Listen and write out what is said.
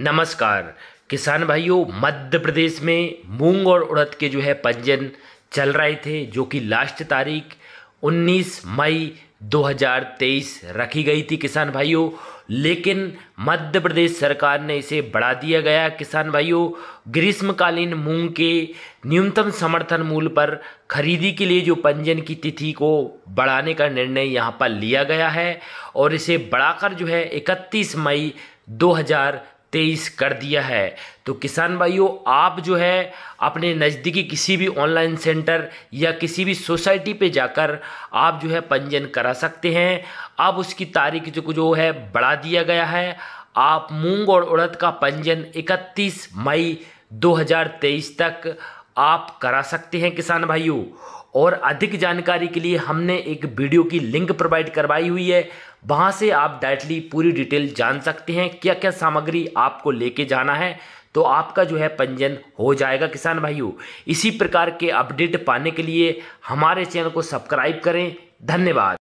नमस्कार किसान भाइयों मध्य प्रदेश में मूंग और उड़द के जो है पंजन चल रहे थे जो कि लास्ट तारीख 19 मई 2023 रखी गई थी किसान भाइयों लेकिन मध्य प्रदेश सरकार ने इसे बढ़ा दिया गया किसान भाइयों ग्रीष्मकालीन मूंग के न्यूनतम समर्थन मूल्य पर खरीदी के लिए जो पंजीयन की तिथि को बढ़ाने का निर्णय यहां पर लिया गया है और इसे बढ़ाकर जो है 31 मई तेईस कर दिया है तो किसान भाइयों आप जो है अपने नज़दीकी किसी भी ऑनलाइन सेंटर या किसी भी सोसाइटी पे जाकर आप जो है पंजीयन करा सकते हैं अब उसकी तारीख जो जो है बढ़ा दिया गया है आप मूंग और उड़द का पंजीयन 31 मई 2023 तक आप करा सकते हैं किसान भाइयों और अधिक जानकारी के लिए हमने एक वीडियो की लिंक प्रोवाइड करवाई हुई है वहाँ से आप डायरेक्टली पूरी डिटेल जान सकते हैं क्या क्या सामग्री आपको लेके जाना है तो आपका जो है पंजीयन हो जाएगा किसान भाइयों इसी प्रकार के अपडेट पाने के लिए हमारे चैनल को सब्सक्राइब करें धन्यवाद